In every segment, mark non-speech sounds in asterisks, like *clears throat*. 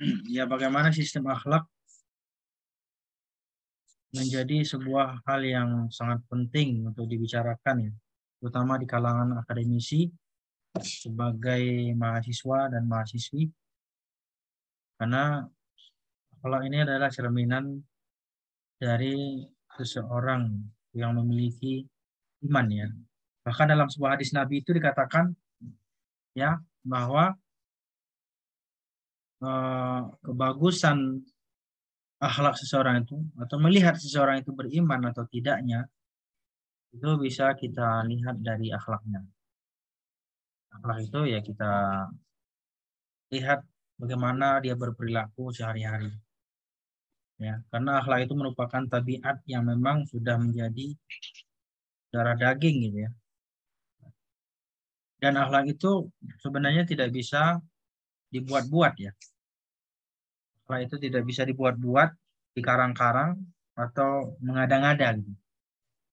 *clears throat* ya bagaimana sistem akhlak menjadi sebuah hal yang sangat penting untuk dibicarakan ya, terutama di kalangan akademisi sebagai mahasiswa dan mahasiswi karena akhlak ini adalah cerminan dari seseorang yang memiliki iman ya. Bahkan dalam sebuah hadis Nabi itu dikatakan ya bahwa Eh, kebagusan akhlak seseorang itu atau melihat seseorang itu beriman atau tidaknya itu bisa kita lihat dari akhlaknya. Akhlak itu ya kita lihat bagaimana dia berperilaku sehari-hari. Ya, karena akhlak itu merupakan tabiat yang memang sudah menjadi darah daging gitu ya. Dan akhlak itu sebenarnya tidak bisa dibuat-buat ya. Setelah itu tidak bisa dibuat-buat, dikarang-karang atau mengada-ngada gitu.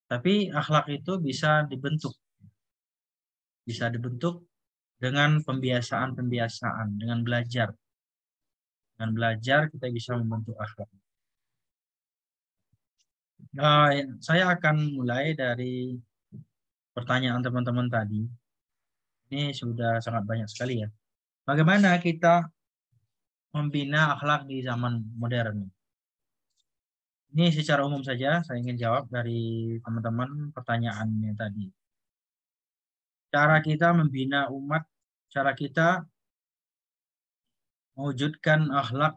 Tapi akhlak itu bisa dibentuk. Bisa dibentuk dengan pembiasaan-pembiasaan, dengan belajar. Dengan belajar kita bisa membentuk akhlak. Nah, ya, saya akan mulai dari pertanyaan teman-teman tadi. Ini sudah sangat banyak sekali ya. Bagaimana kita membina akhlak di zaman modern? Ini secara umum saja saya ingin jawab dari teman-teman pertanyaannya tadi. Cara kita membina umat, cara kita mewujudkan akhlak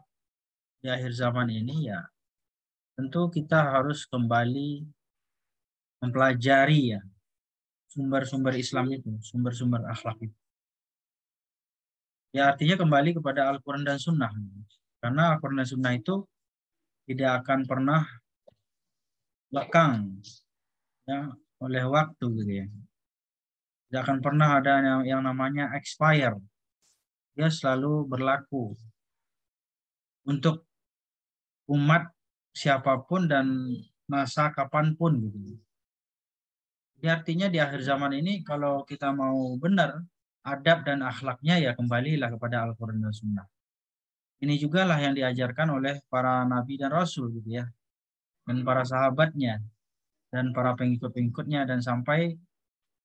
di akhir zaman ini ya tentu kita harus kembali mempelajari ya sumber-sumber Islam itu, sumber-sumber akhlak itu. Ya artinya kembali kepada Al-Quran dan Sunnah. Karena Al-Quran dan Sunnah itu tidak akan pernah lekang ya, oleh waktu gitu ya. Tidak akan pernah ada yang, yang namanya expire. Dia selalu berlaku untuk umat siapapun dan masa kapanpun gitu. Jadi artinya di akhir zaman ini kalau kita mau benar adab dan akhlaknya ya kembalilah kepada Al-Quran dan Sunnah. Ini juga lah yang diajarkan oleh para nabi dan rasul gitu ya. Dan hmm. para sahabatnya. Dan para pengikut-pengikutnya dan sampai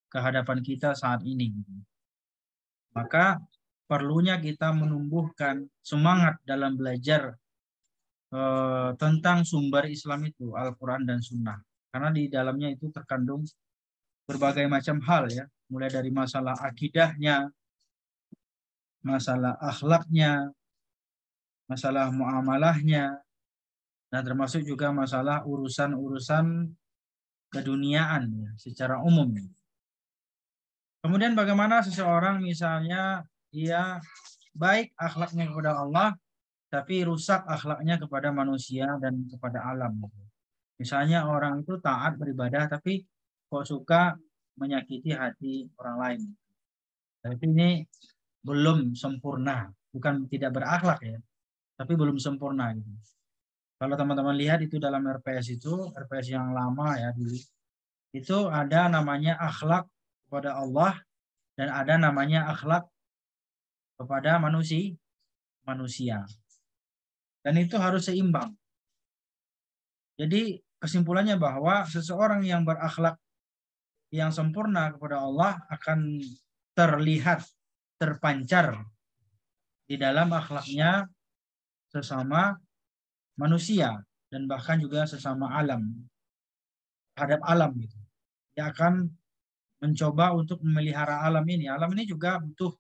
ke hadapan kita saat ini. Gitu. Maka perlunya kita menumbuhkan semangat dalam belajar eh, tentang sumber Islam itu, Al-Quran dan Sunnah. Karena di dalamnya itu terkandung berbagai macam hal ya, mulai dari masalah akidahnya, masalah akhlaknya, masalah muamalahnya, dan termasuk juga masalah urusan-urusan keduniaan ya, secara umum. Kemudian bagaimana seseorang misalnya ia baik akhlaknya kepada Allah, tapi rusak akhlaknya kepada manusia dan kepada alam. Misalnya orang itu taat beribadah, tapi kok suka menyakiti hati orang lain. Tapi ini belum sempurna, bukan tidak berakhlak ya, tapi belum sempurna gitu. Kalau teman-teman lihat itu dalam RPS itu, RPS yang lama ya dulu, itu ada namanya akhlak kepada Allah dan ada namanya akhlak kepada manusia, manusia. Dan itu harus seimbang. Jadi kesimpulannya bahwa seseorang yang berakhlak yang sempurna kepada Allah akan terlihat, terpancar di dalam akhlaknya sesama manusia dan bahkan juga sesama alam terhadap alam gitu. Dia akan mencoba untuk memelihara alam ini. Alam ini juga butuh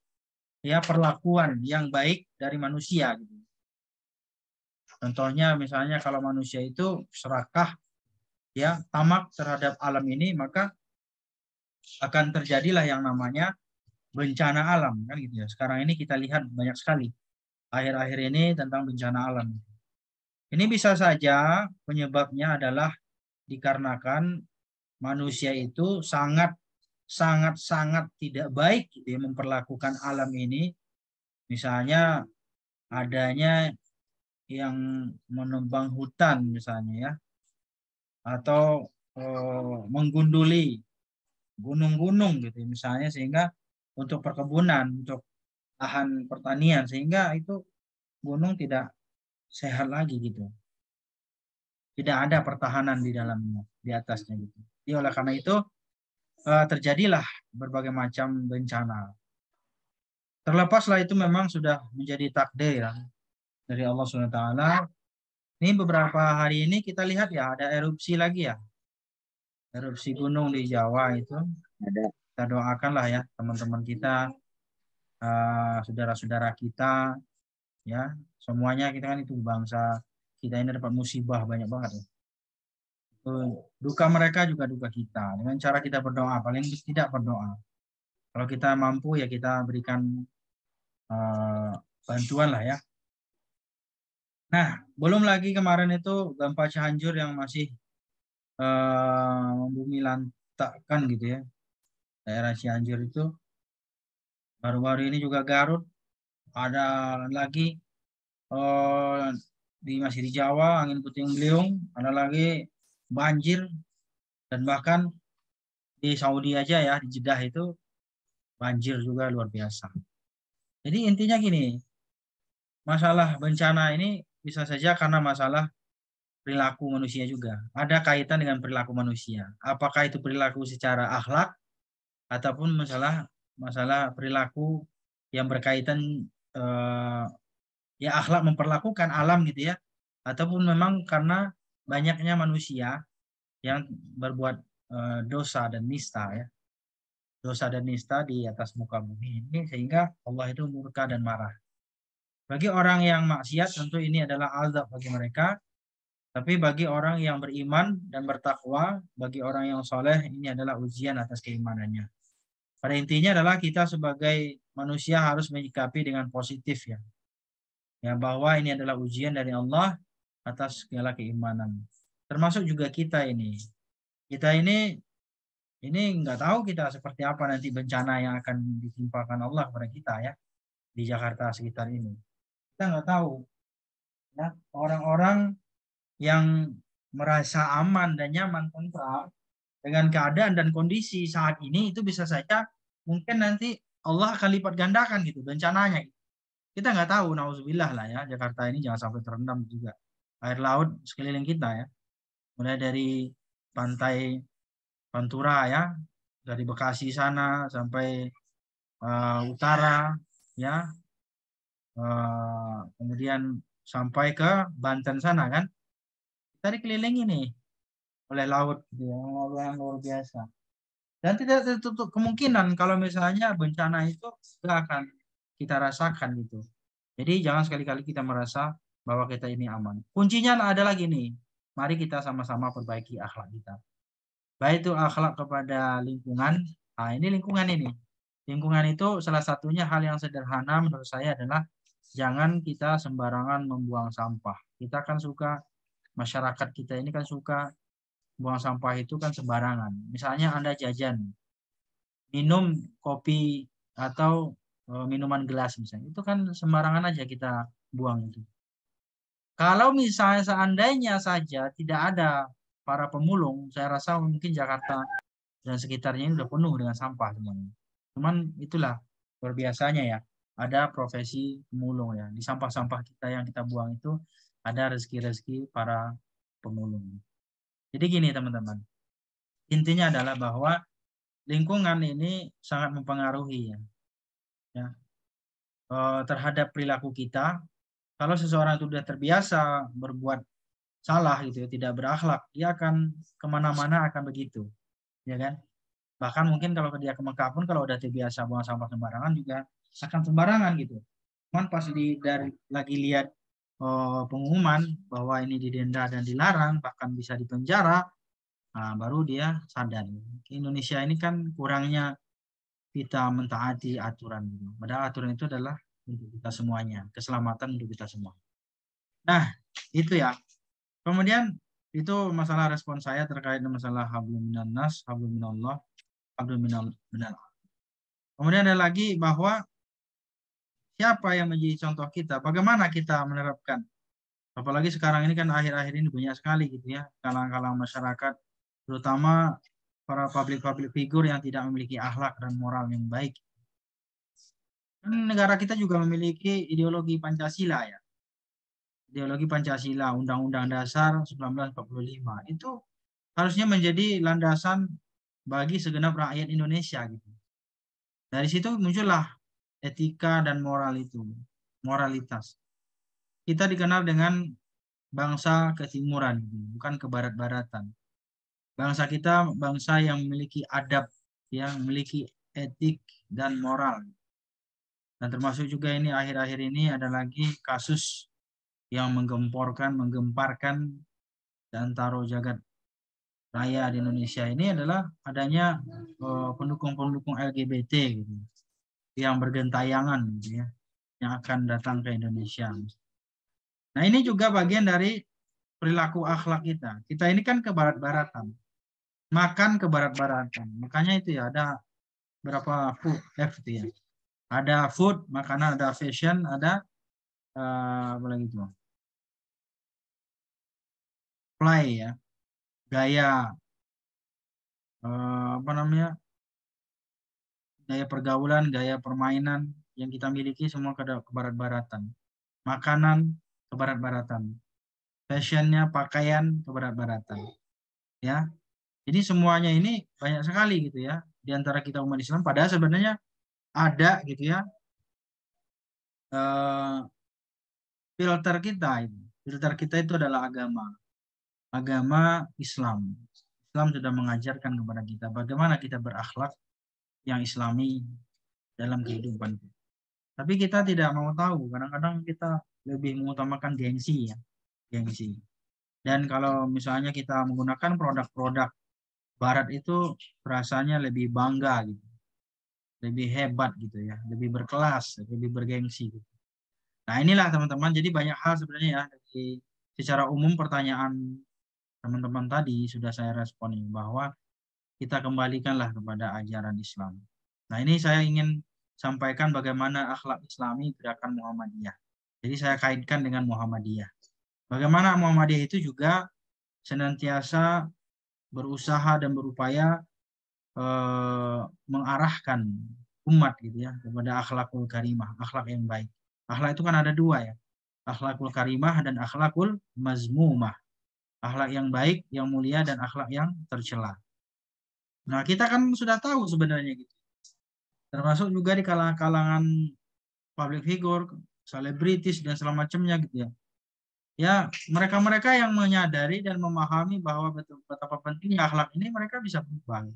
ya perlakuan yang baik dari manusia gitu. Contohnya misalnya kalau manusia itu serakah ya tamak terhadap alam ini maka akan terjadilah yang namanya bencana alam kan gitu ya. Sekarang ini kita lihat banyak sekali akhir-akhir ini tentang bencana alam. Ini bisa saja penyebabnya adalah dikarenakan manusia itu sangat sangat sangat tidak baik gitu ya, memperlakukan alam ini. Misalnya adanya yang menembang hutan misalnya ya atau eh, menggunduli gunung-gunung gitu ya, misalnya sehingga untuk perkebunan untuk lahan pertanian sehingga itu gunung tidak sehat lagi gitu tidak ada pertahanan di dalamnya di atasnya gitu jadi ya, oleh karena itu eh, terjadilah berbagai macam bencana terlepaslah itu memang sudah menjadi takdir ya, dari Allah Subhanahu Taala ini beberapa hari ini kita lihat ya ada erupsi lagi ya erupsi gunung di Jawa itu ada. Kita doakanlah ya teman-teman kita, eh, saudara-saudara kita, ya semuanya kita kan itu bangsa kita ini dapat musibah banyak banget ya. Duka mereka juga duka kita. Dengan cara kita berdoa, paling tidak berdoa. Kalau kita mampu ya kita berikan uh, bantuan lah ya. Nah, belum lagi kemarin itu gempa Cianjur yang masih membumi eh, lantakan gitu ya. Daerah Cianjur itu baru-baru ini juga Garut ada lagi uh, di masih di Jawa angin puting beliung ada lagi banjir dan bahkan di Saudi aja ya di Jeddah itu banjir juga luar biasa. Jadi intinya gini, masalah bencana ini bisa saja karena masalah perilaku manusia juga. Ada kaitan dengan perilaku manusia. Apakah itu perilaku secara akhlak ataupun masalah masalah perilaku yang berkaitan eh, ya akhlak memperlakukan alam gitu ya ataupun memang karena banyaknya manusia yang berbuat eh, dosa dan nista ya. Dosa dan nista di atas muka bumi ini sehingga Allah itu murka dan marah. Bagi orang yang maksiat tentu ini adalah azab bagi mereka tapi bagi orang yang beriman dan bertakwa, bagi orang yang soleh, ini adalah ujian atas keimanannya. Pada intinya adalah kita sebagai manusia harus menyikapi dengan positif ya. Ya bahwa ini adalah ujian dari Allah atas segala keimanan. Termasuk juga kita ini. Kita ini ini nggak tahu kita seperti apa nanti bencana yang akan ditimpakan Allah kepada kita ya di Jakarta sekitar ini. Kita nggak tahu. Ya, orang-orang yang merasa aman dan nyaman kontrak dengan keadaan dan kondisi saat ini itu bisa saja mungkin nanti Allah akan lipat gandakan gitu rencananya Kita nggak tahu, nauzubillah lah ya Jakarta ini jangan sampai terendam juga air laut sekeliling kita ya. Mulai dari pantai Pantura ya, dari Bekasi sana sampai uh, utara ya, uh, kemudian sampai ke Banten sana kan dikelilingi nih oleh laut gitu ya. yang luar biasa. Dan tidak tertutup kemungkinan kalau misalnya bencana itu kita akan kita rasakan gitu. Jadi jangan sekali-kali kita merasa bahwa kita ini aman. Kuncinya ada lagi nih. Mari kita sama-sama perbaiki akhlak kita. Baik itu akhlak kepada lingkungan. Nah, ini lingkungan ini. Lingkungan itu salah satunya hal yang sederhana menurut saya adalah jangan kita sembarangan membuang sampah. Kita kan suka masyarakat kita ini kan suka buang sampah itu kan sembarangan. Misalnya Anda jajan, minum kopi atau eh, minuman gelas misalnya, itu kan sembarangan aja kita buang itu. Kalau misalnya seandainya saja tidak ada para pemulung, saya rasa mungkin Jakarta dan sekitarnya ini sudah penuh dengan sampah semuanya. Cuman itulah luar biasanya ya. Ada profesi pemulung ya. Di sampah-sampah kita yang kita buang itu ada rezeki-rezeki para pemulung. Jadi gini teman-teman, intinya adalah bahwa lingkungan ini sangat mempengaruhi ya, ya eh, terhadap perilaku kita. Kalau seseorang itu sudah terbiasa berbuat salah gitu ya, tidak berakhlak, dia akan kemana-mana akan begitu, ya kan? Bahkan mungkin kalau dia ke Mekah pun kalau udah terbiasa buang sampah sembarangan juga akan sembarangan gitu. Cuman pas di dari lagi lihat Eh, pengumuman bahwa ini didenda dan dilarang, bahkan bisa dipenjara, nah, baru dia sadar. Indonesia ini kan kurangnya kita mentaati aturan. Padahal aturan itu adalah untuk kita semuanya, keselamatan untuk kita semua. Nah, itu ya. Kemudian itu masalah respon saya terkait dengan masalah hablum nas, hablum minallah, hablum Kemudian ada lagi bahwa siapa yang menjadi contoh kita, bagaimana kita menerapkan. Apalagi sekarang ini kan akhir-akhir ini banyak sekali gitu ya, kalang-kalang masyarakat, terutama para publik-publik figur yang tidak memiliki akhlak dan moral yang baik. Dan negara kita juga memiliki ideologi Pancasila ya. Ideologi Pancasila, Undang-Undang Dasar 1945. Itu harusnya menjadi landasan bagi segenap rakyat Indonesia gitu. Dari situ muncullah etika dan moral itu, moralitas. Kita dikenal dengan bangsa ketimuran, bukan ke barat-baratan. Bangsa kita bangsa yang memiliki adab, ya, yang memiliki etik dan moral. Dan termasuk juga ini akhir-akhir ini ada lagi kasus yang menggemporkan, menggemparkan dan taruh jagat raya di Indonesia ini adalah adanya eh, pendukung-pendukung LGBT gitu yang bergentayangan gitu ya, yang akan datang ke Indonesia. Nah ini juga bagian dari perilaku akhlak kita. Kita ini kan ke barat-baratan, makan ke barat-baratan. Makanya itu ya ada berapa food F ya. Ada food, makanan, ada fashion, ada uh, apa lagi itu? Play ya, gaya, uh, apa namanya gaya pergaulan, gaya permainan yang kita miliki semua ke kebarat-baratan. Makanan kebarat-baratan. Fashionnya, pakaian kebarat-baratan. Ya. Jadi semuanya ini banyak sekali gitu ya di antara kita umat Islam padahal sebenarnya ada gitu ya uh, filter kita ini. Filter kita itu adalah agama. Agama Islam. Islam sudah mengajarkan kepada kita bagaimana kita berakhlak, yang islami dalam kehidupan. Tapi kita tidak mau tahu, kadang-kadang kita lebih mengutamakan gengsi ya, gengsi. Dan kalau misalnya kita menggunakan produk-produk barat itu rasanya lebih bangga gitu. Lebih hebat gitu ya, lebih berkelas, lebih bergengsi gitu. Nah, inilah teman-teman, jadi banyak hal sebenarnya ya dari secara umum pertanyaan teman-teman tadi sudah saya responi bahwa kita kembalikanlah kepada ajaran Islam. Nah ini saya ingin sampaikan bagaimana akhlak Islami gerakan Muhammadiyah. Jadi saya kaitkan dengan Muhammadiyah. Bagaimana Muhammadiyah itu juga senantiasa berusaha dan berupaya eh, mengarahkan umat gitu ya kepada akhlakul karimah, akhlak yang baik. Akhlak itu kan ada dua ya. Akhlakul karimah dan akhlakul mazmumah. Akhlak yang baik, yang mulia dan akhlak yang tercela. Nah, kita kan sudah tahu sebenarnya gitu. Termasuk juga di kalangan-kalangan public figure, selebritis dan segala macamnya gitu ya. Ya, mereka-mereka yang menyadari dan memahami bahwa betul betapa pentingnya akhlak ini mereka bisa berubah.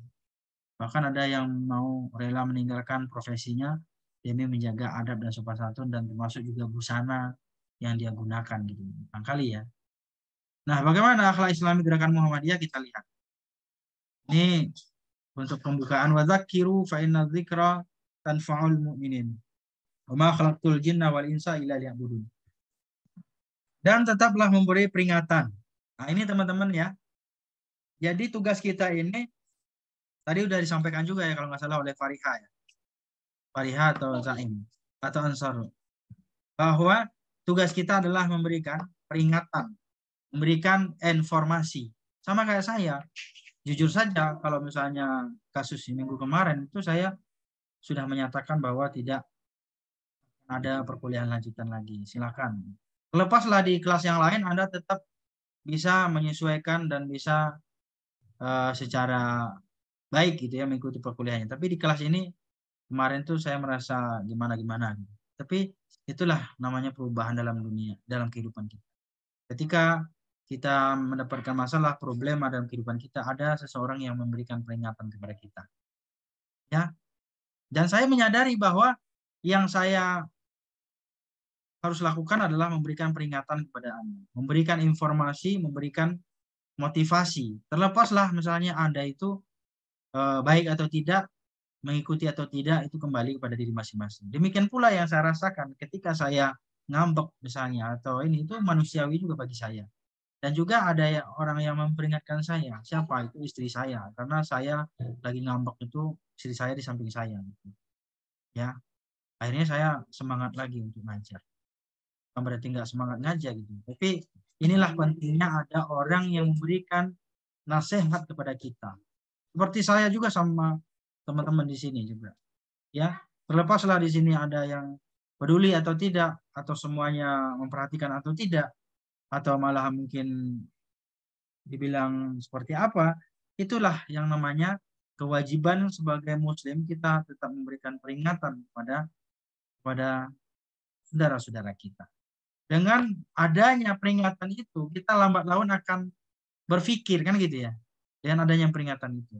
Bahkan ada yang mau rela meninggalkan profesinya demi menjaga adab dan sopan santun dan termasuk juga busana yang dia gunakan gitu. Barangkali ya. Nah, bagaimana akhlak Islami gerakan Muhammadiyah kita lihat. Ini untuk pembukaan dzakiru fa inna dzikra tanfa'ul mu'minin. Wa ma khalaqtul jinna wal insa illa liya'budun. Dan tetaplah memberi peringatan. Nah, ini teman-teman ya. Jadi tugas kita ini tadi udah disampaikan juga ya kalau nggak salah oleh Fariha ya. Fariha atau Zain atau Ansar. Bahwa tugas kita adalah memberikan peringatan, memberikan informasi. Sama kayak saya, jujur saja kalau misalnya kasus minggu kemarin itu saya sudah menyatakan bahwa tidak ada perkuliahan lanjutan lagi. Silakan. Lepaslah di kelas yang lain Anda tetap bisa menyesuaikan dan bisa uh, secara baik gitu ya mengikuti perkuliahannya. Tapi di kelas ini kemarin tuh saya merasa gimana-gimana. Gitu. Tapi itulah namanya perubahan dalam dunia, dalam kehidupan kita. Ketika kita mendapatkan masalah, problema dalam kehidupan kita, ada seseorang yang memberikan peringatan kepada kita. Ya. Dan saya menyadari bahwa yang saya harus lakukan adalah memberikan peringatan kepada Anda, memberikan informasi, memberikan motivasi. Terlepaslah misalnya Anda itu eh, baik atau tidak, mengikuti atau tidak itu kembali kepada diri masing-masing. Demikian pula yang saya rasakan ketika saya ngambek misalnya atau ini itu manusiawi juga bagi saya dan juga ada ya, orang yang memperingatkan saya, siapa itu istri saya, karena saya lagi ngambek itu istri saya di samping saya. Gitu. Ya, akhirnya saya semangat lagi untuk ngajar. Bukan berarti nggak semangat ngajar gitu. Tapi inilah pentingnya ada orang yang memberikan nasihat kepada kita. Seperti saya juga sama teman-teman di sini juga. Ya, terlepaslah di sini ada yang peduli atau tidak atau semuanya memperhatikan atau tidak atau malah mungkin dibilang seperti apa, itulah yang namanya kewajiban sebagai muslim kita tetap memberikan peringatan kepada kepada saudara-saudara kita. Dengan adanya peringatan itu, kita lambat laun akan berpikir kan gitu ya. Dengan adanya peringatan itu.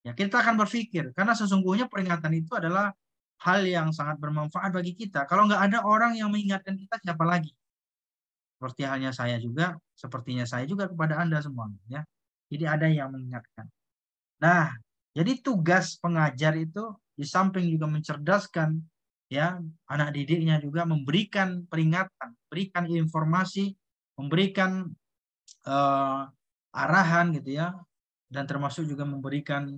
Ya, kita akan berpikir karena sesungguhnya peringatan itu adalah hal yang sangat bermanfaat bagi kita. Kalau nggak ada orang yang mengingatkan kita, siapa lagi? Seperti halnya saya juga, sepertinya saya juga kepada Anda semua Ya. Jadi ada yang mengingatkan. Nah, jadi tugas pengajar itu di samping juga mencerdaskan ya anak didiknya juga memberikan peringatan, berikan informasi, memberikan uh, arahan gitu ya, dan termasuk juga memberikan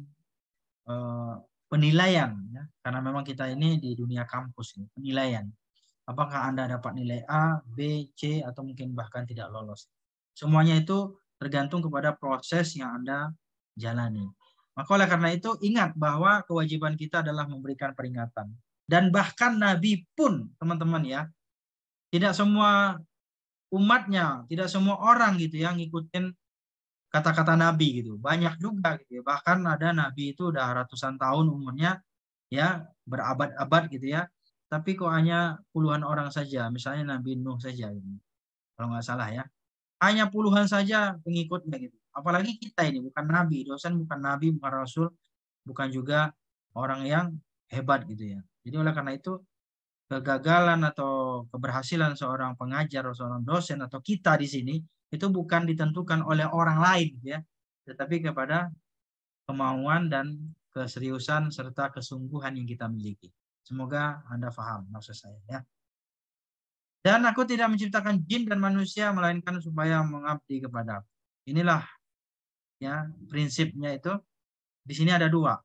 uh, penilaian ya. karena memang kita ini di dunia kampus ini penilaian apakah Anda dapat nilai A, B, C, atau mungkin bahkan tidak lolos. Semuanya itu tergantung kepada proses yang Anda jalani. Maka oleh karena itu ingat bahwa kewajiban kita adalah memberikan peringatan. Dan bahkan Nabi pun, teman-teman ya, tidak semua umatnya, tidak semua orang gitu yang ngikutin kata-kata Nabi gitu. Banyak juga gitu ya. Bahkan ada Nabi itu udah ratusan tahun umurnya ya berabad-abad gitu ya tapi kok hanya puluhan orang saja, misalnya Nabi Nuh saja, ini, kalau nggak salah ya, hanya puluhan saja pengikutnya gitu. Apalagi kita ini bukan Nabi, dosen bukan Nabi, bukan Rasul, bukan juga orang yang hebat gitu ya. Jadi oleh karena itu kegagalan atau keberhasilan seorang pengajar seorang dosen atau kita di sini itu bukan ditentukan oleh orang lain ya, tetapi kepada kemauan dan keseriusan serta kesungguhan yang kita miliki. Semoga Anda paham maksud saya ya. Dan aku tidak menciptakan jin dan manusia melainkan supaya mengabdi kepada aku. Inilah ya prinsipnya itu. Di sini ada dua.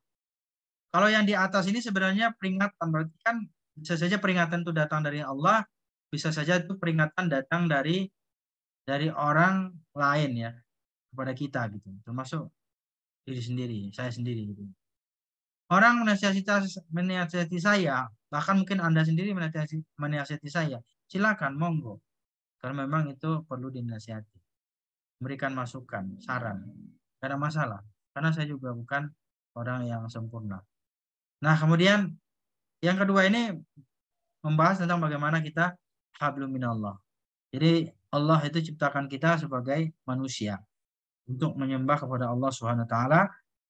Kalau yang di atas ini sebenarnya peringatan berarti kan bisa saja peringatan itu datang dari Allah, bisa saja itu peringatan datang dari dari orang lain ya kepada kita gitu. Termasuk diri sendiri, saya sendiri gitu. Orang menasihati, saya, bahkan mungkin Anda sendiri menasihati, saya. Silakan, monggo. Karena memang itu perlu dinasihati. Memberikan masukan, saran. karena masalah. Karena saya juga bukan orang yang sempurna. Nah, kemudian yang kedua ini membahas tentang bagaimana kita hablum minallah. Jadi Allah itu ciptakan kita sebagai manusia untuk menyembah kepada Allah Subhanahu wa taala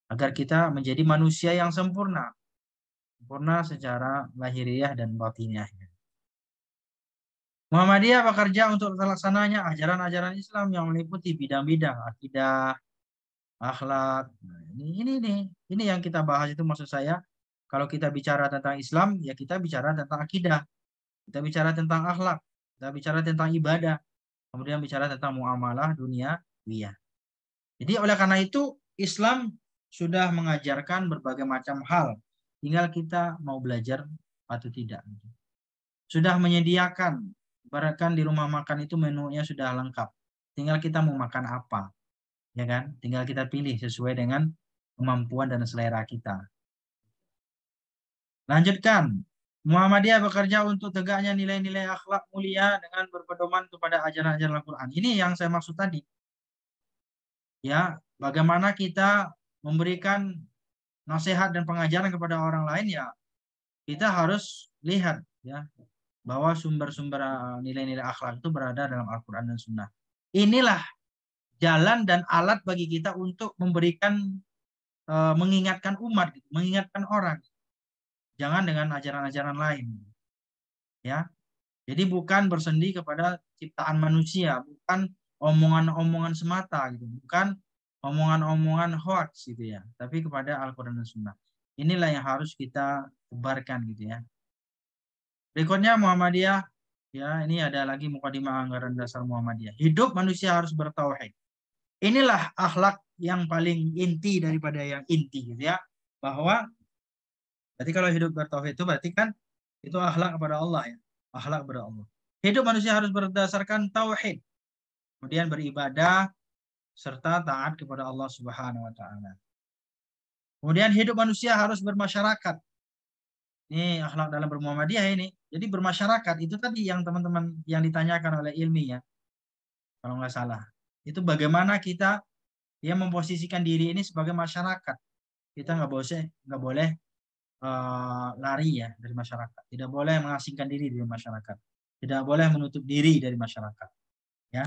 agar kita menjadi manusia yang sempurna. Sempurna secara lahiriah dan batiniahnya. Muhammadiyah bekerja untuk terlaksananya ajaran-ajaran Islam yang meliputi bidang-bidang akidah, akhlak. Nah, ini ini ini ini yang kita bahas itu maksud saya. Kalau kita bicara tentang Islam, ya kita bicara tentang akidah. Kita bicara tentang akhlak, kita bicara tentang ibadah, kemudian bicara tentang muamalah dunia, wiyah. Jadi oleh karena itu Islam sudah mengajarkan berbagai macam hal. Tinggal kita mau belajar atau tidak. Sudah menyediakan, bahkan di rumah makan itu menunya sudah lengkap. Tinggal kita mau makan apa. Ya kan? Tinggal kita pilih sesuai dengan kemampuan dan selera kita. Lanjutkan. Muhammadiyah bekerja untuk tegaknya nilai-nilai akhlak mulia dengan berpedoman kepada ajaran-ajaran Al-Quran. Ini yang saya maksud tadi. Ya, bagaimana kita memberikan nasihat dan pengajaran kepada orang lain ya kita harus lihat ya bahwa sumber-sumber eh, nilai-nilai akhlak itu berada dalam Al-Quran dan Sunnah. Inilah jalan dan alat bagi kita untuk memberikan eh, mengingatkan umat, gitu, mengingatkan orang. Jangan dengan ajaran-ajaran lain. Ya. Jadi bukan bersendi kepada ciptaan manusia, bukan omongan-omongan semata gitu, bukan omongan-omongan hoax gitu ya, tapi kepada Al-Quran dan Sunnah. Inilah yang harus kita tebarkan gitu ya. Berikutnya Muhammadiyah. Ya, ini ada lagi mukadimah anggaran dasar Muhammadiyah. Hidup manusia harus bertauhid. Inilah akhlak yang paling inti daripada yang inti gitu ya. Bahwa berarti kalau hidup bertauhid itu berarti kan itu akhlak kepada Allah ya. Akhlak kepada Allah. Hidup manusia harus berdasarkan tauhid. Kemudian beribadah serta taat kepada Allah Subhanahu wa taala. Kemudian hidup manusia harus bermasyarakat. Ini akhlak dalam bermuhammadiyah ini. Jadi bermasyarakat itu tadi yang teman-teman yang ditanyakan oleh ilmi ya. Kalau nggak salah. Itu bagaimana kita ya memposisikan diri ini sebagai masyarakat. Kita nggak boleh nggak boleh uh, lari ya dari masyarakat. Tidak boleh mengasingkan diri dari masyarakat. Tidak boleh menutup diri dari masyarakat. Ya,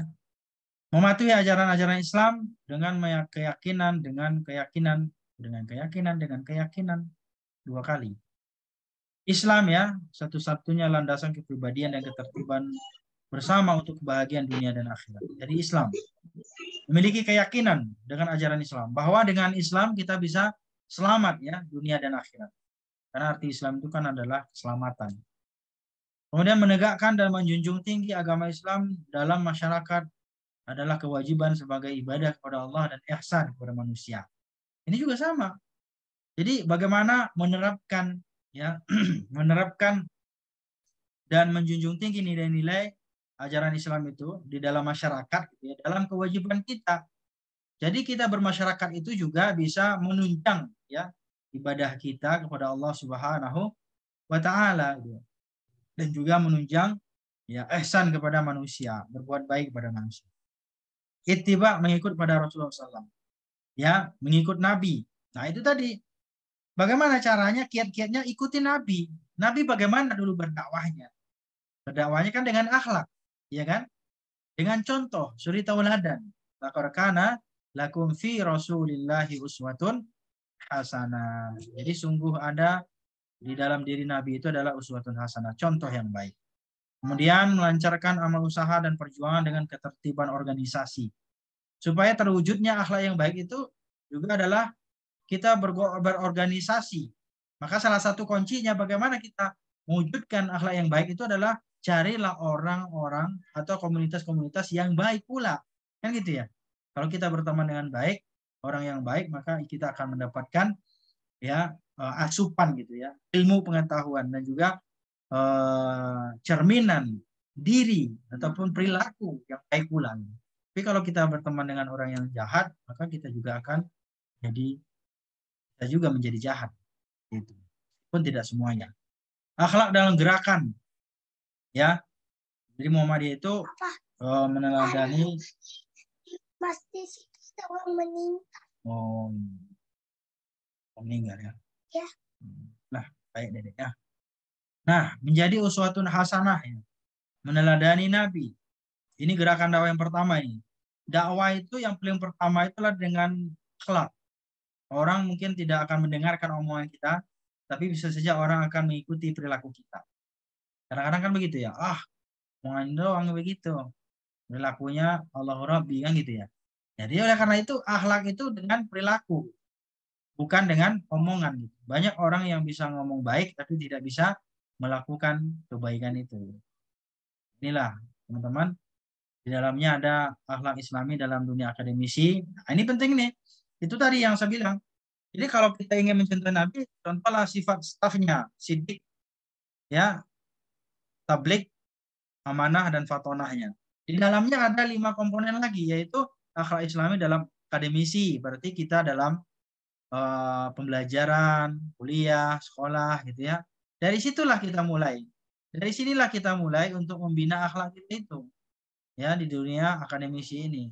mematuhi ajaran-ajaran Islam dengan keyakinan, dengan keyakinan, dengan keyakinan, dengan keyakinan dua kali. Islam ya, satu-satunya landasan kepribadian dan ketertiban bersama untuk kebahagiaan dunia dan akhirat. Jadi Islam memiliki keyakinan dengan ajaran Islam bahwa dengan Islam kita bisa selamat ya dunia dan akhirat. Karena arti Islam itu kan adalah keselamatan. Kemudian menegakkan dan menjunjung tinggi agama Islam dalam masyarakat adalah kewajiban sebagai ibadah kepada Allah dan ihsan kepada manusia. Ini juga sama. Jadi bagaimana menerapkan ya *clears throat* menerapkan dan menjunjung tinggi nilai-nilai ajaran Islam itu di dalam masyarakat, ya, dalam kewajiban kita. Jadi kita bermasyarakat itu juga bisa menunjang ya ibadah kita kepada Allah Subhanahu wa taala gitu. dan juga menunjang ya ihsan kepada manusia, berbuat baik kepada manusia ittiba mengikut pada Rasulullah SAW. Ya, mengikut Nabi. Nah, itu tadi. Bagaimana caranya kiat-kiatnya ikuti Nabi. Nabi bagaimana dulu berdakwahnya? Berdakwahnya kan dengan akhlak, ya kan? Dengan contoh, suri tauladan. Lakorkana lakum fi rasulillahi uswatun hasanah. Jadi sungguh ada di dalam diri Nabi itu adalah uswatun hasanah, contoh yang baik. Kemudian melancarkan amal usaha dan perjuangan dengan ketertiban organisasi. Supaya terwujudnya akhlak yang baik itu juga adalah kita berorganisasi. Maka salah satu kuncinya bagaimana kita mewujudkan akhlak yang baik itu adalah carilah orang-orang atau komunitas-komunitas yang baik pula. Kan gitu ya. Kalau kita berteman dengan baik, orang yang baik, maka kita akan mendapatkan ya eh, asupan gitu ya, ilmu pengetahuan dan juga Eh, cerminan diri ataupun perilaku yang baik pula. Tapi kalau kita berteman dengan orang yang jahat, maka kita juga akan jadi kita juga menjadi jahat. Itu pun tidak semuanya. Akhlak dalam gerakan, ya. Jadi Muhammad itu uh, meneladani. kita orang meninggal. Oh, iya. meninggal ya. Ya. Nah, baik dedek ya. Nah, menjadi uswatun hasanah ya. Meneladani Nabi. Ini gerakan dakwah yang pertama ini. Dakwah itu yang paling pertama itulah dengan kelak. Orang mungkin tidak akan mendengarkan omongan kita, tapi bisa saja orang akan mengikuti perilaku kita. Kadang-kadang kan begitu ya. Ah, omongan doang begitu. Perilakunya Allah Rabbi kan gitu ya. Jadi oleh karena itu akhlak itu dengan perilaku bukan dengan omongan. Gitu. Banyak orang yang bisa ngomong baik tapi tidak bisa melakukan kebaikan itu. Inilah teman-teman, di dalamnya ada akhlak islami dalam dunia akademisi. Nah, ini penting nih. Itu tadi yang saya bilang. Jadi kalau kita ingin mencintai Nabi, contohlah sifat stafnya, sidik, ya, tablik, amanah, dan fatonahnya. Di dalamnya ada lima komponen lagi, yaitu akhlak islami dalam akademisi. Berarti kita dalam uh, pembelajaran, kuliah, sekolah, gitu ya. Dari situlah kita mulai. Dari sinilah kita mulai untuk membina akhlak kita itu. Ya, di dunia akademisi ini.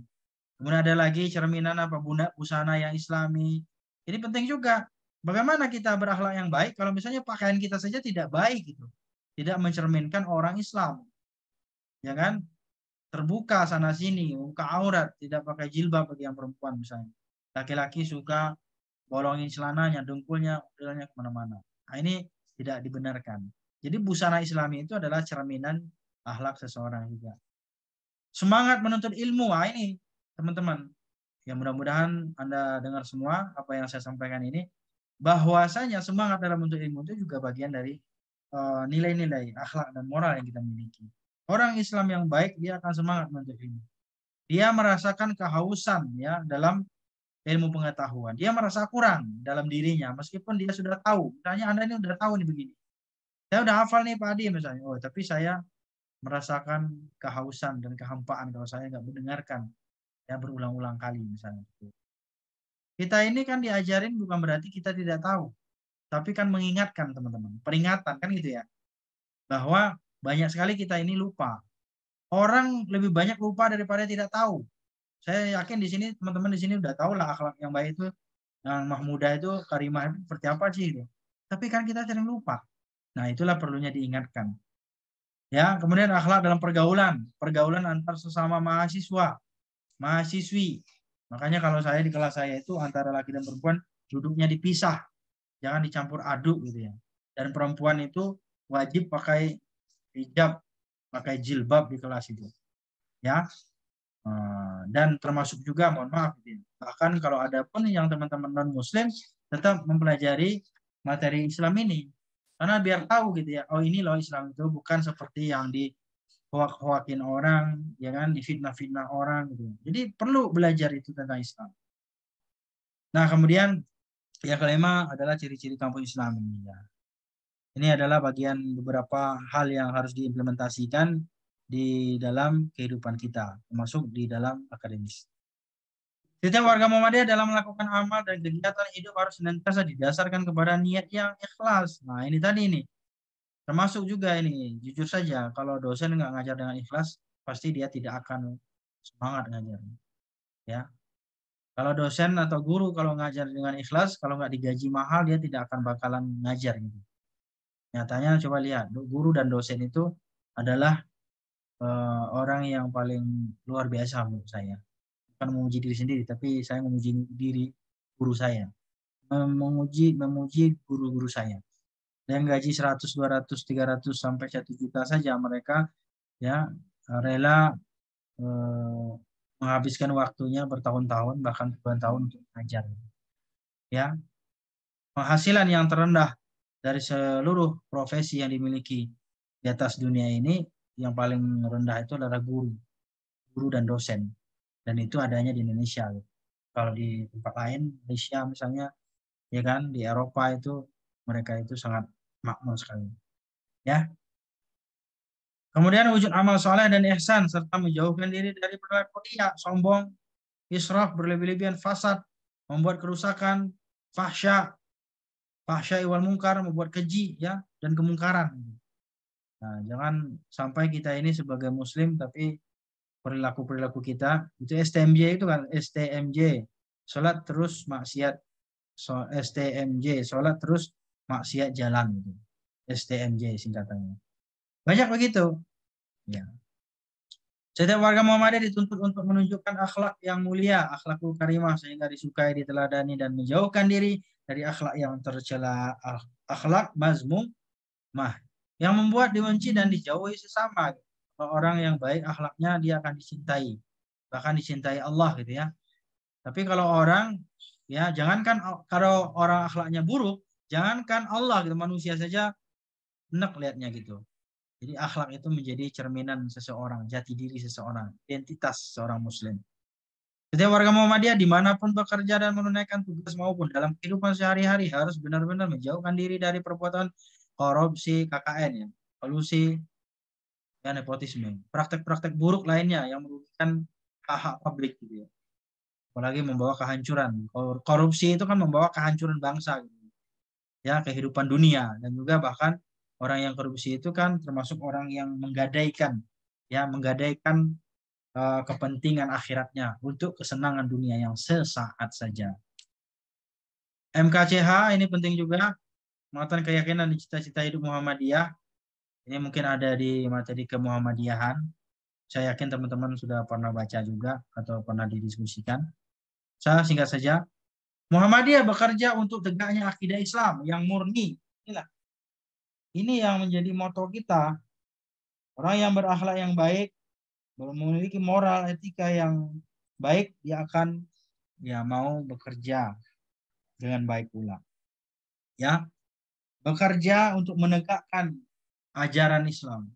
Kemudian ada lagi cerminan apa bunda busana yang islami. Ini penting juga. Bagaimana kita berakhlak yang baik kalau misalnya pakaian kita saja tidak baik gitu. Tidak mencerminkan orang Islam. Ya kan? Terbuka sana sini, muka aurat, tidak pakai jilbab bagi yang perempuan misalnya. Laki-laki suka bolongin celananya, dengkulnya, udaranya kemana-mana. Nah, ini tidak dibenarkan. Jadi busana Islami itu adalah cerminan akhlak seseorang juga. Semangat menuntut ilmu, Wah ini teman-teman. Ya mudah-mudahan Anda dengar semua apa yang saya sampaikan ini bahwasanya semangat dalam menuntut ilmu itu juga bagian dari eh, nilai-nilai uh, akhlak dan moral yang kita miliki. Orang Islam yang baik dia akan semangat menuntut ilmu. Dia merasakan kehausan ya dalam ilmu pengetahuan. Dia merasa kurang dalam dirinya meskipun dia sudah tahu. Misalnya Anda ini sudah tahu nih begini. Saya udah hafal nih Pak Adi misalnya. Oh, tapi saya merasakan kehausan dan kehampaan kalau saya nggak mendengarkan ya berulang-ulang kali misalnya. Kita ini kan diajarin bukan berarti kita tidak tahu, tapi kan mengingatkan teman-teman, peringatan kan gitu ya. Bahwa banyak sekali kita ini lupa. Orang lebih banyak lupa daripada tidak tahu saya yakin di sini teman-teman di sini udah tahu lah akhlak yang baik itu yang mahmudah itu karimah itu seperti apa sih itu. Tapi kan kita sering lupa. Nah, itulah perlunya diingatkan. Ya, kemudian akhlak dalam pergaulan, pergaulan antar sesama mahasiswa, mahasiswi. Makanya kalau saya di kelas saya itu antara laki dan perempuan duduknya dipisah. Jangan dicampur aduk gitu ya. Dan perempuan itu wajib pakai hijab, pakai jilbab di kelas itu. Ya, Eh, dan termasuk juga mohon maaf bahkan kalau ada pun yang teman-teman non muslim tetap mempelajari materi Islam ini karena biar tahu gitu ya oh ini loh Islam itu bukan seperti yang di hoak-hoakin orang ya kan di fitnah-fitnah orang gitu jadi perlu belajar itu tentang Islam nah kemudian yang kelima adalah ciri-ciri kampung Islam ini ya ini adalah bagian beberapa hal yang harus diimplementasikan di dalam kehidupan kita, termasuk di dalam akademis. Setiap warga Muhammadiyah dalam melakukan amal dan kegiatan hidup harus senantiasa didasarkan kepada niat yang ikhlas. Nah ini tadi ini, termasuk juga ini, jujur saja kalau dosen nggak ngajar dengan ikhlas, pasti dia tidak akan semangat ngajar. Ya, kalau dosen atau guru kalau ngajar dengan ikhlas, kalau nggak digaji mahal dia tidak akan bakalan ngajar gitu. Nyatanya coba lihat, guru dan dosen itu adalah uh, orang yang paling luar biasa menurut saya. Bukan memuji diri sendiri, tapi saya memuji diri guru saya. Memuji memuji guru-guru saya. Yang gaji 100, 200, 300 sampai 1 juta saja mereka ya rela uh, menghabiskan waktunya bertahun-tahun bahkan puluhan tahun untuk mengajar. Ya. Penghasilan yang terendah dari seluruh profesi yang dimiliki di atas dunia ini yang paling rendah itu adalah guru, guru dan dosen. Dan itu adanya di Indonesia. Gitu. Kalau di tempat lain, Malaysia misalnya, ya kan, di Eropa itu mereka itu sangat makmur sekali. Ya. Kemudian wujud amal soleh dan ihsan serta menjauhkan diri dari perilaku riya, sombong, israf, berlebih-lebihan, fasad, membuat kerusakan, fahsya, fahsya iwal mungkar, membuat keji ya dan kemungkaran. Nah, jangan sampai kita ini sebagai muslim tapi perilaku-perilaku kita itu STMJ itu kan STMJ. sholat terus maksiat. So, STMJ, sholat terus maksiat jalan gitu. STMJ singkatannya. Banyak begitu. Ya. Setiap warga Muhammadiyah dituntut untuk menunjukkan akhlak yang mulia, akhlakul karimah sehingga disukai, diteladani dan menjauhkan diri dari akhlak yang tercela, akhlak mazmum mah yang membuat dibenci dan dijauhi sesama. Orang yang baik akhlaknya dia akan dicintai. Bahkan dicintai Allah gitu ya. Tapi kalau orang ya jangankan kalau orang akhlaknya buruk, jangankan Allah gitu manusia saja enak lihatnya gitu. Jadi akhlak itu menjadi cerminan seseorang, jati diri seseorang, identitas seorang muslim. Setiap warga Muhammadiyah dimanapun bekerja dan menunaikan tugas maupun dalam kehidupan sehari-hari harus benar-benar menjauhkan diri dari perbuatan korupsi KKN ya, kolusi dan nepotisme. Praktek-praktek buruk lainnya yang merugikan hak publik gitu ya. Apalagi membawa kehancuran. Korupsi itu kan membawa kehancuran bangsa gitu. Ya, kehidupan dunia dan juga bahkan orang yang korupsi itu kan termasuk orang yang menggadaikan ya, menggadaikan uh, kepentingan akhiratnya untuk kesenangan dunia yang sesaat saja. MKCH ini penting juga muatan keyakinan di cita-cita hidup Muhammadiyah. Ini mungkin ada di materi ke Saya yakin teman-teman sudah pernah baca juga atau pernah didiskusikan. Saya singkat saja. Muhammadiyah bekerja untuk tegaknya akidah Islam yang murni. Inilah. Ini yang menjadi moto kita. Orang yang berakhlak yang baik, memiliki moral etika yang baik, dia akan ya mau bekerja dengan baik pula. Ya, bekerja untuk menegakkan ajaran Islam.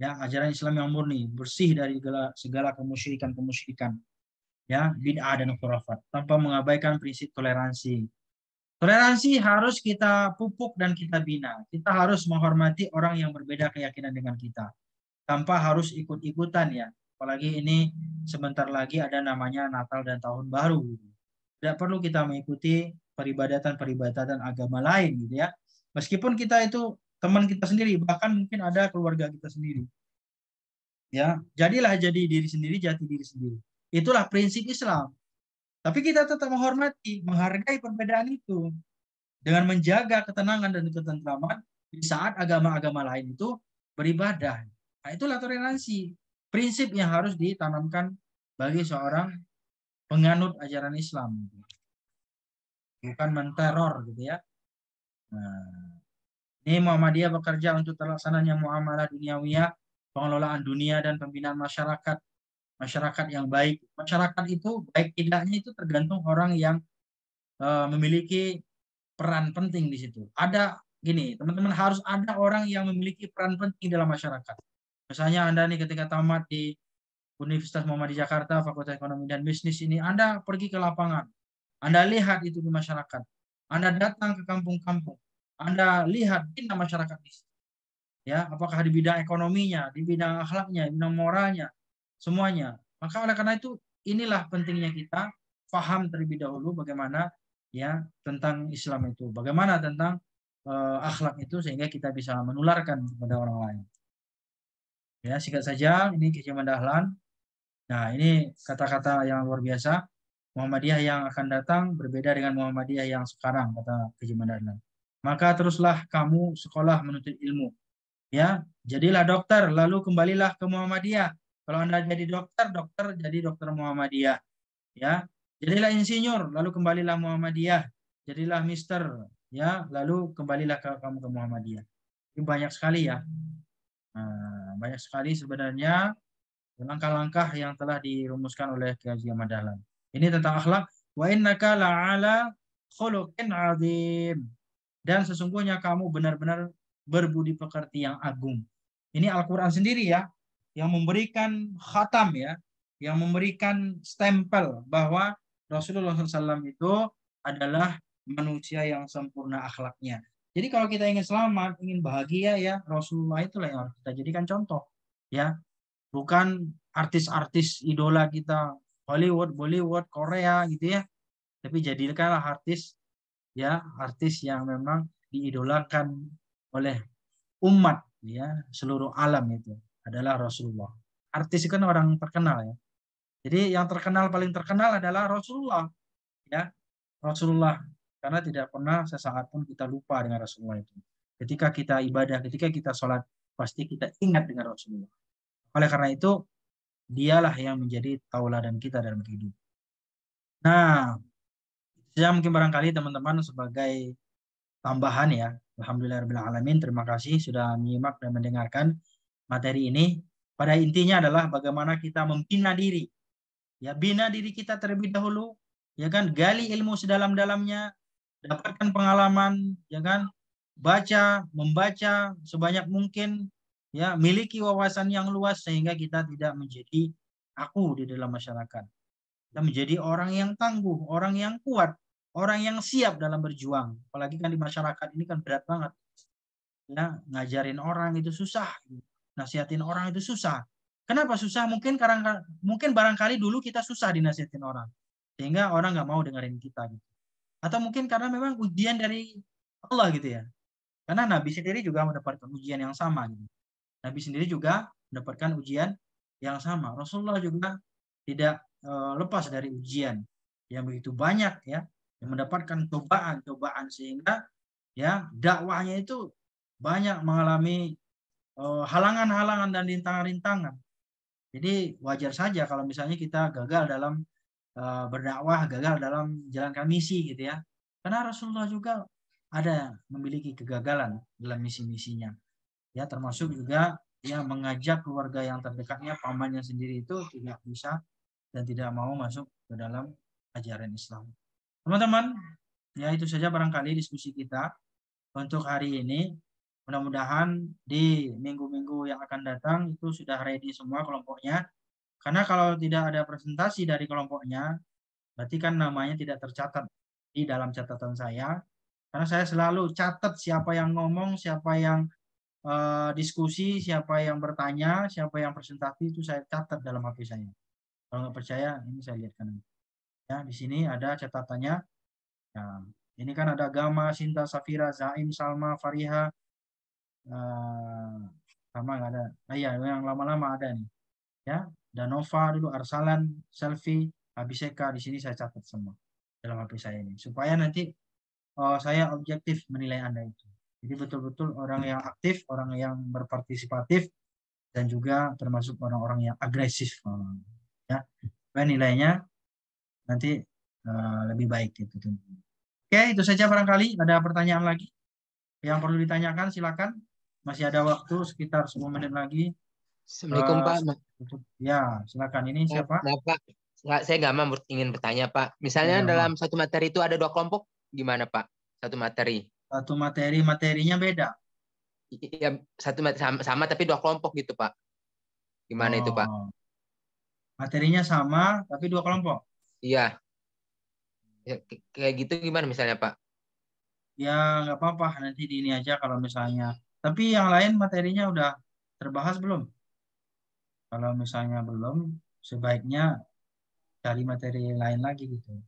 Ya, ajaran Islam yang murni, bersih dari segala, segala kemusyrikan-kemusyrikan. Ya, bid'ah dan khurafat tanpa mengabaikan prinsip toleransi. Toleransi harus kita pupuk dan kita bina. Kita harus menghormati orang yang berbeda keyakinan dengan kita. Tanpa harus ikut-ikutan ya. Apalagi ini sebentar lagi ada namanya Natal dan Tahun Baru. Tidak perlu kita mengikuti peribadatan-peribadatan agama lain gitu ya Meskipun kita itu teman kita sendiri, bahkan mungkin ada keluarga kita sendiri. Ya, jadilah jadi diri sendiri, jati diri sendiri. Itulah prinsip Islam. Tapi kita tetap menghormati, menghargai perbedaan itu dengan menjaga ketenangan dan ketentraman di saat agama-agama lain itu beribadah. Nah, itulah toleransi. Prinsip yang harus ditanamkan bagi seorang penganut ajaran Islam. Bukan menteror gitu ya. Nah, ini Muhammadiyah bekerja untuk terlaksananya muamalah duniawiyah, pengelolaan dunia dan pembinaan masyarakat. Masyarakat yang baik. Masyarakat itu baik tidaknya itu tergantung orang yang uh, memiliki peran penting di situ. Ada gini, teman-teman harus ada orang yang memiliki peran penting dalam masyarakat. Misalnya Anda nih ketika tamat di Universitas Muhammadiyah Jakarta, Fakultas Ekonomi dan Bisnis ini, Anda pergi ke lapangan. Anda lihat itu di masyarakat. Anda datang ke kampung-kampung. Anda lihat pindah masyarakat di situ. Ya, apakah di bidang ekonominya, di bidang akhlaknya, di bidang moralnya, semuanya. Maka oleh karena itu inilah pentingnya kita paham terlebih dahulu bagaimana ya tentang Islam itu, bagaimana tentang uh, akhlak itu sehingga kita bisa menularkan kepada orang lain. Ya, singkat saja ini Kiai Dahlan. Nah, ini kata-kata yang luar biasa. Muhammadiyah yang akan datang berbeda dengan Muhammadiyah yang sekarang kata Haji Mandarna. Maka teruslah kamu sekolah menuntut ilmu. Ya, jadilah dokter lalu kembalilah ke Muhammadiyah. Kalau Anda jadi dokter, dokter jadi dokter Muhammadiyah. Ya, jadilah insinyur lalu kembalilah Muhammadiyah. Jadilah mister ya, lalu kembalilah ke kamu ke Muhammadiyah. Ini banyak sekali ya. Nah, banyak sekali sebenarnya langkah-langkah yang telah dirumuskan oleh Kiai Ahmad Dahlan. Ini tentang akhlak. Wa innaka la'ala khuluqin azim. Dan sesungguhnya kamu benar-benar berbudi pekerti yang agung. Ini Al-Quran sendiri ya, yang memberikan khatam ya, yang memberikan stempel bahwa Rasulullah SAW itu adalah manusia yang sempurna akhlaknya. Jadi kalau kita ingin selamat, ingin bahagia ya, Rasulullah itulah yang harus kita jadikan contoh ya. Bukan artis-artis idola kita, Hollywood, Bollywood, Korea gitu ya. Tapi jadikanlah artis ya, artis yang memang diidolakan oleh umat ya, seluruh alam itu adalah Rasulullah. Artis itu kan orang terkenal ya. Jadi yang terkenal paling terkenal adalah Rasulullah ya. Rasulullah karena tidak pernah sesaat pun kita lupa dengan Rasulullah itu. Ketika kita ibadah, ketika kita sholat, pasti kita ingat dengan Rasulullah. Oleh karena itu, dialah yang menjadi tauladan kita dalam hidup. Nah, saya mungkin barangkali teman-teman sebagai tambahan ya. Alhamdulillah alamin. Terima kasih sudah menyimak dan mendengarkan materi ini. Pada intinya adalah bagaimana kita membina diri. Ya, bina diri kita terlebih dahulu. Ya kan, gali ilmu sedalam-dalamnya. Dapatkan pengalaman. Ya kan, baca, membaca sebanyak mungkin ya miliki wawasan yang luas sehingga kita tidak menjadi aku di dalam masyarakat kita menjadi orang yang tangguh orang yang kuat orang yang siap dalam berjuang apalagi kan di masyarakat ini kan berat banget ya ngajarin orang itu susah nasihatin orang itu susah kenapa susah mungkin karena mungkin barangkali dulu kita susah dinasihatin orang sehingga orang nggak mau dengerin kita gitu atau mungkin karena memang ujian dari Allah gitu ya karena Nabi sendiri juga mendapatkan ujian yang sama gitu Nabi sendiri juga mendapatkan ujian yang sama. Rasulullah juga tidak eh, lepas dari ujian yang begitu banyak ya yang mendapatkan cobaan-cobaan sehingga ya dakwahnya itu banyak mengalami eh, halangan-halangan dan rintangan-rintangan. Jadi wajar saja kalau misalnya kita gagal dalam eh, berdakwah, gagal dalam jalankan misi gitu ya. Karena Rasulullah juga ada memiliki kegagalan dalam misi-misinya ya termasuk juga ya mengajak keluarga yang terdekatnya pamannya sendiri itu tidak bisa dan tidak mau masuk ke dalam ajaran Islam. Teman-teman, ya itu saja barangkali diskusi kita untuk hari ini. Mudah-mudahan di minggu-minggu yang akan datang itu sudah ready semua kelompoknya. Karena kalau tidak ada presentasi dari kelompoknya, berarti kan namanya tidak tercatat di dalam catatan saya. Karena saya selalu catat siapa yang ngomong, siapa yang Eh, diskusi, siapa yang bertanya, siapa yang presentasi itu saya catat dalam HP saya. Kalau nggak percaya, ini saya lihat kanan. Ya, di sini ada catatannya. Nah, ini kan ada Gama, Sinta, Safira, Zaim, Salma, Fariha. Uh, sama nggak ada. Ah, ya, yang lama-lama ada nih. Ya, Nova dulu, Arsalan, Selfie, Abiseka. Di sini saya catat semua dalam HP saya ini. Supaya nanti uh, saya objektif menilai Anda itu. Jadi betul-betul orang yang aktif, orang yang berpartisipatif, dan juga termasuk orang-orang yang agresif. Ya, Ini nilainya nanti eh, lebih baik gitu. Oke, itu saja barangkali. Ada pertanyaan lagi yang perlu ditanyakan? Silakan. Masih ada waktu sekitar 10 menit lagi. Assalamualaikum uh, Pak. Ya, silakan. Ini eh, siapa? Maaf Pak. Saya nggak mau ingin bertanya Pak. Misalnya ya, dalam satu materi itu ada dua kelompok, gimana Pak? Satu materi. Satu materi, materinya beda. Iya, satu materi sama, sama tapi dua kelompok gitu, Pak. Gimana oh. itu, Pak? Oh. Materinya sama tapi dua kelompok. Iya. Ya, kayak gitu gimana misalnya, Pak? Ya, nggak apa-apa. Nanti di ini aja kalau misalnya. Tapi yang lain materinya udah terbahas belum? Kalau misalnya belum, sebaiknya cari materi lain lagi gitu.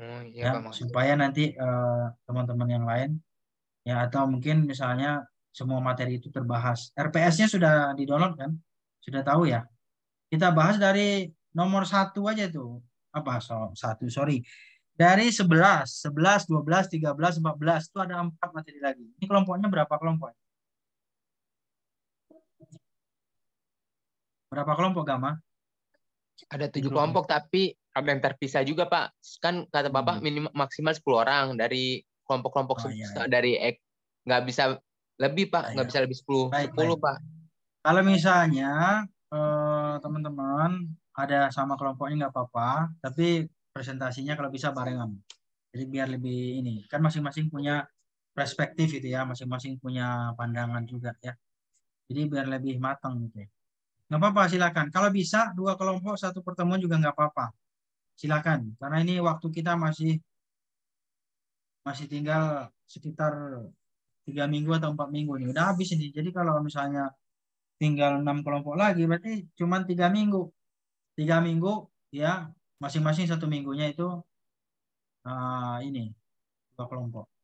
Oh, iya, ya, supaya nanti eh, teman-teman uh, teman -teman yang lain ya atau mungkin misalnya semua materi itu terbahas. RPS-nya sudah di-download kan? Sudah tahu ya? Kita bahas dari nomor satu aja tuh. Apa? So, satu, sorry. Dari 11, 11, 12, 13, 14. Itu ada empat materi lagi. Ini kelompoknya berapa kelompok? Berapa kelompok, Gama? Ada tujuh kelompok, tapi ada yang terpisah juga, Pak. Kan kata Bapak hmm. minimal maksimal 10 orang dari kelompok-kelompok oh, iya. iya. dari nggak bisa lebih pak ah, nggak iya. bisa lebih 10 baik, 10 baik. pak kalau misalnya eh, teman-teman ada sama kelompoknya nggak apa-apa tapi presentasinya kalau bisa barengan jadi biar lebih ini kan masing-masing punya perspektif gitu ya masing-masing punya pandangan juga ya jadi biar lebih matang gitu ya. nggak apa-apa silakan kalau bisa dua kelompok satu pertemuan juga nggak apa-apa silakan karena ini waktu kita masih masih tinggal sekitar tiga minggu atau empat minggu nih udah habis ini jadi kalau misalnya tinggal enam kelompok lagi berarti cuma tiga minggu tiga minggu ya masing-masing satu minggunya itu uh, ini dua kelompok